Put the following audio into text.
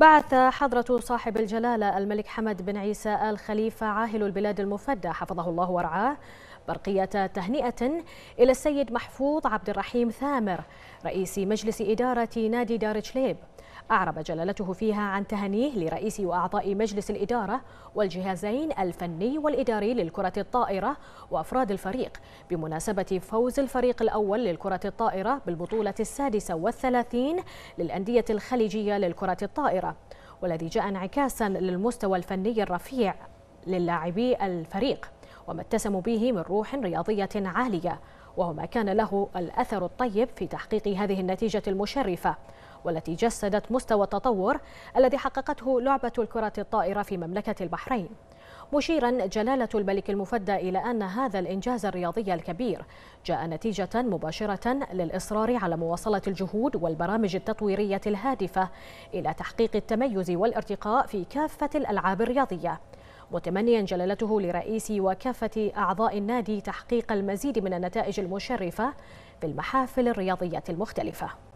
بعث حضرة صاحب الجلالة الملك حمد بن عيسى آل خليفة عاهل البلاد المفدى حفظه الله ورعاه برقية تهنئة إلى السيد محفوظ عبد الرحيم ثامر رئيس مجلس إدارة نادي دار جليب أعرب جلالته فيها عن تهنيه لرئيس وأعضاء مجلس الإدارة والجهازين الفني والإداري للكرة الطائرة وأفراد الفريق بمناسبة فوز الفريق الأول للكرة الطائرة بالبطولة السادسة والثلاثين للأندية الخليجية للكرة الطائرة والذي جاء انعكاسا للمستوى الفني الرفيع للاعبي الفريق وما اتسموا به من روح رياضية عالية وهو ما كان له الأثر الطيب في تحقيق هذه النتيجة المشرفة والتي جسدت مستوى التطور الذي حققته لعبة الكرة الطائرة في مملكة البحرين مشيرا جلالة الملك المفدى إلى أن هذا الإنجاز الرياضي الكبير جاء نتيجة مباشرة للإصرار على مواصلة الجهود والبرامج التطويرية الهادفة إلى تحقيق التميز والارتقاء في كافة الألعاب الرياضية متمنيا جلالته لرئيس وكافة أعضاء النادي تحقيق المزيد من النتائج المشرفة في المحافل الرياضية المختلفة